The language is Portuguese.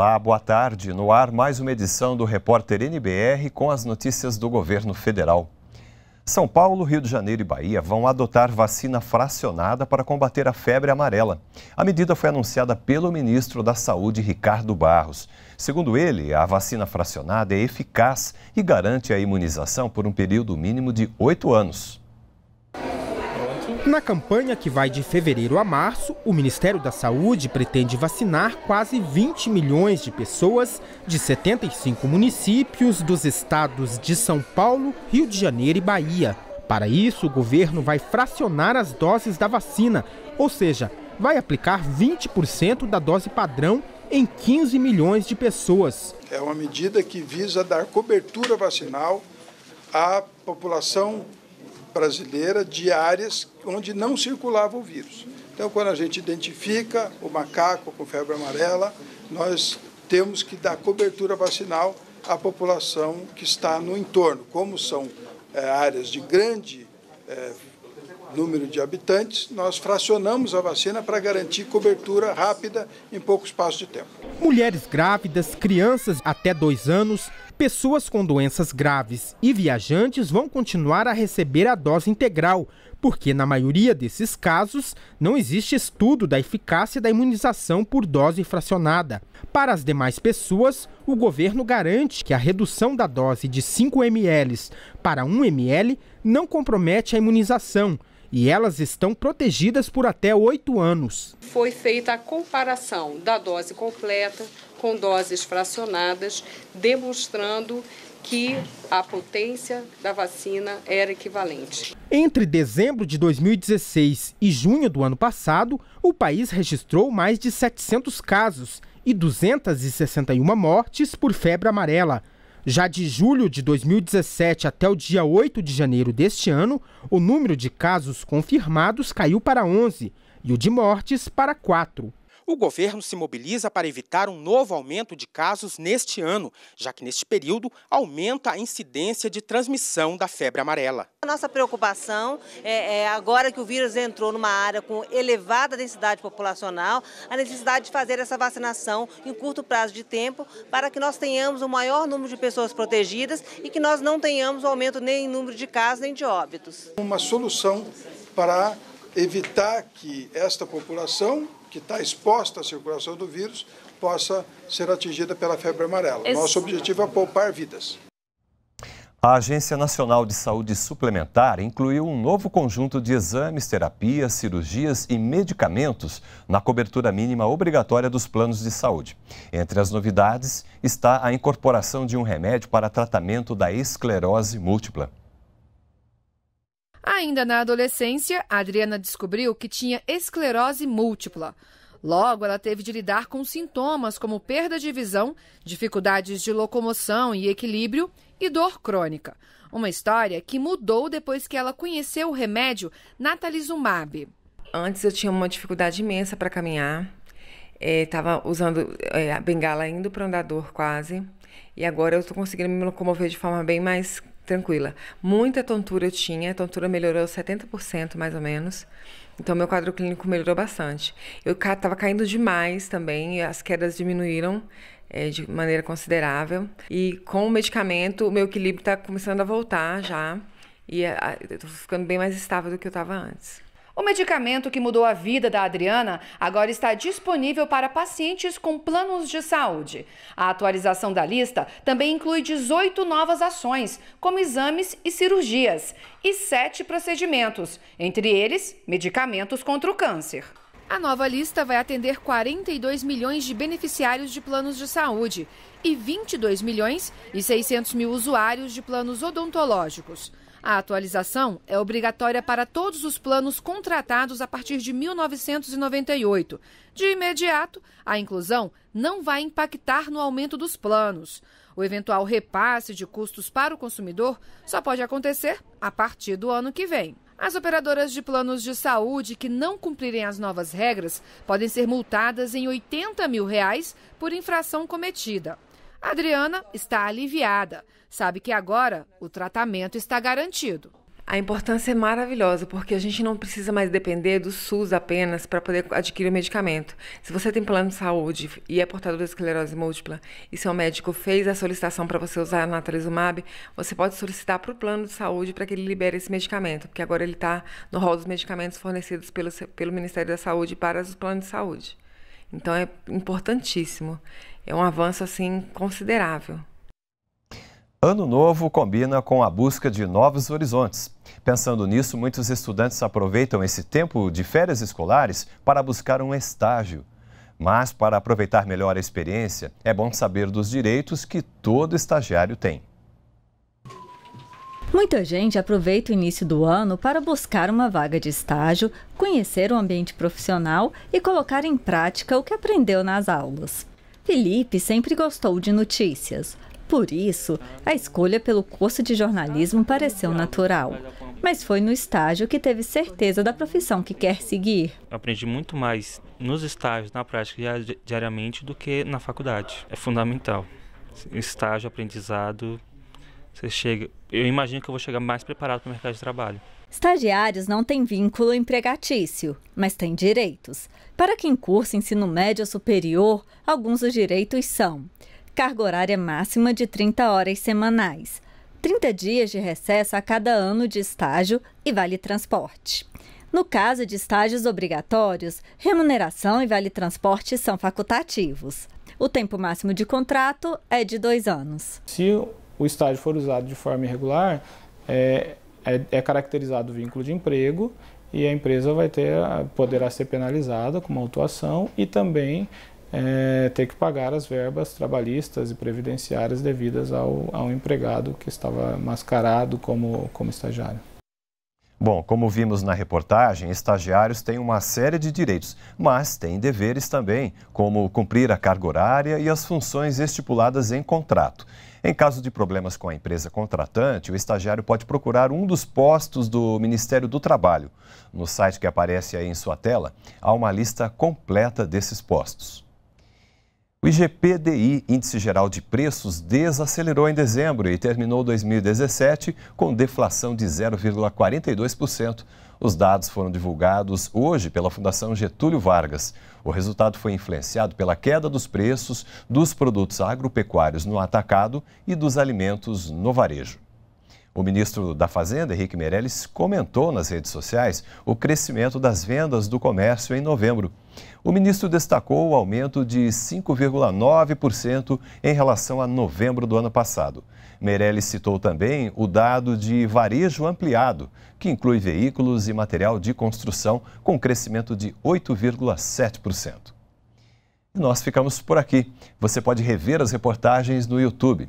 Olá, boa tarde. No ar, mais uma edição do Repórter NBR com as notícias do governo federal. São Paulo, Rio de Janeiro e Bahia vão adotar vacina fracionada para combater a febre amarela. A medida foi anunciada pelo ministro da Saúde, Ricardo Barros. Segundo ele, a vacina fracionada é eficaz e garante a imunização por um período mínimo de oito anos. Na campanha que vai de fevereiro a março, o Ministério da Saúde pretende vacinar quase 20 milhões de pessoas de 75 municípios dos estados de São Paulo, Rio de Janeiro e Bahia. Para isso, o governo vai fracionar as doses da vacina, ou seja, vai aplicar 20% da dose padrão em 15 milhões de pessoas. É uma medida que visa dar cobertura vacinal à população brasileira de áreas onde não circulava o vírus. Então, quando a gente identifica o macaco com febre amarela, nós temos que dar cobertura vacinal à população que está no entorno. Como são é, áreas de grande é, número de habitantes, nós fracionamos a vacina para garantir cobertura rápida em pouco espaço de tempo. Mulheres grávidas, crianças até dois anos Pessoas com doenças graves e viajantes vão continuar a receber a dose integral, porque na maioria desses casos não existe estudo da eficácia da imunização por dose fracionada. Para as demais pessoas, o governo garante que a redução da dose de 5 ml para 1 ml não compromete a imunização, e elas estão protegidas por até oito anos. Foi feita a comparação da dose completa com doses fracionadas, demonstrando que a potência da vacina era equivalente. Entre dezembro de 2016 e junho do ano passado, o país registrou mais de 700 casos e 261 mortes por febre amarela. Já de julho de 2017 até o dia 8 de janeiro deste ano, o número de casos confirmados caiu para 11 e o de mortes para 4. O governo se mobiliza para evitar um novo aumento de casos neste ano, já que neste período aumenta a incidência de transmissão da febre amarela. A nossa preocupação é, é agora que o vírus entrou numa área com elevada densidade populacional, a necessidade de fazer essa vacinação em curto prazo de tempo para que nós tenhamos o maior número de pessoas protegidas e que nós não tenhamos aumento nem em número de casos nem de óbitos. Uma solução para evitar que esta população que está exposta à circulação do vírus possa ser atingida pela febre amarela. Nosso objetivo é poupar vidas. A Agência Nacional de Saúde Suplementar incluiu um novo conjunto de exames, terapias, cirurgias e medicamentos na cobertura mínima obrigatória dos planos de saúde. Entre as novidades está a incorporação de um remédio para tratamento da esclerose múltipla. Ainda na adolescência, Adriana descobriu que tinha esclerose múltipla. Logo, ela teve de lidar com sintomas como perda de visão, dificuldades de locomoção e equilíbrio e dor crônica. Uma história que mudou depois que ela conheceu o remédio natalizumab. Antes eu tinha uma dificuldade imensa para caminhar. Estava é, usando é, a bengala indo para o andador quase. E agora eu estou conseguindo me locomover de forma bem mais tranquila. Muita tontura eu tinha, a tontura melhorou 70% mais ou menos. Então, meu quadro clínico melhorou bastante. Eu estava caindo demais também, as quedas diminuíram é, de maneira considerável. E com o medicamento, o meu equilíbrio está começando a voltar já. E eu tô ficando bem mais estável do que eu estava antes. O medicamento que mudou a vida da Adriana agora está disponível para pacientes com planos de saúde. A atualização da lista também inclui 18 novas ações, como exames e cirurgias, e 7 procedimentos, entre eles medicamentos contra o câncer. A nova lista vai atender 42 milhões de beneficiários de planos de saúde e 22 milhões e 600 mil usuários de planos odontológicos. A atualização é obrigatória para todos os planos contratados a partir de 1998. De imediato, a inclusão não vai impactar no aumento dos planos. O eventual repasse de custos para o consumidor só pode acontecer a partir do ano que vem. As operadoras de planos de saúde que não cumprirem as novas regras podem ser multadas em 80 mil reais por infração cometida. Adriana está aliviada. Sabe que agora o tratamento está garantido. A importância é maravilhosa, porque a gente não precisa mais depender do SUS apenas para poder adquirir o medicamento. Se você tem plano de saúde e é portador de esclerose múltipla e seu médico fez a solicitação para você usar a natalizumab, você pode solicitar para o plano de saúde para que ele libere esse medicamento, porque agora ele está no rol dos medicamentos fornecidos pelo, pelo Ministério da Saúde para os planos de saúde. Então é importantíssimo. É um avanço assim considerável. Ano novo combina com a busca de novos horizontes. Pensando nisso, muitos estudantes aproveitam esse tempo de férias escolares para buscar um estágio. Mas para aproveitar melhor a experiência, é bom saber dos direitos que todo estagiário tem. Muita gente aproveita o início do ano para buscar uma vaga de estágio, conhecer o ambiente profissional e colocar em prática o que aprendeu nas aulas. Felipe sempre gostou de notícias. Por isso, a escolha pelo curso de jornalismo pareceu natural. Mas foi no estágio que teve certeza da profissão que quer seguir. Eu aprendi muito mais nos estágios, na prática, diariamente, do que na faculdade. É fundamental. Estágio, aprendizado, você chega, eu imagino que eu vou chegar mais preparado para o mercado de trabalho. Estagiários não têm vínculo empregatício, mas têm direitos. Para quem cursa ensino médio ou superior, alguns dos direitos são: carga horária máxima de 30 horas semanais, 30 dias de recesso a cada ano de estágio e vale transporte. No caso de estágios obrigatórios, remuneração e vale transporte são facultativos. O tempo máximo de contrato é de dois anos. Se o estágio for usado de forma irregular, é, é, é caracterizado o vínculo de emprego e a empresa vai ter, poderá ser penalizada com uma autuação e também é, ter que pagar as verbas trabalhistas e previdenciárias devidas ao, ao empregado que estava mascarado como, como estagiário. Bom, como vimos na reportagem, estagiários têm uma série de direitos, mas têm deveres também, como cumprir a carga horária e as funções estipuladas em contrato. Em caso de problemas com a empresa contratante, o estagiário pode procurar um dos postos do Ministério do Trabalho. No site que aparece aí em sua tela, há uma lista completa desses postos. O IGPDI, Índice Geral de Preços, desacelerou em dezembro e terminou 2017 com deflação de 0,42%. Os dados foram divulgados hoje pela Fundação Getúlio Vargas. O resultado foi influenciado pela queda dos preços dos produtos agropecuários no atacado e dos alimentos no varejo. O ministro da Fazenda, Henrique Meirelles, comentou nas redes sociais o crescimento das vendas do comércio em novembro. O ministro destacou o aumento de 5,9% em relação a novembro do ano passado. Meirelles citou também o dado de varejo ampliado, que inclui veículos e material de construção, com crescimento de 8,7%. nós ficamos por aqui. Você pode rever as reportagens no YouTube.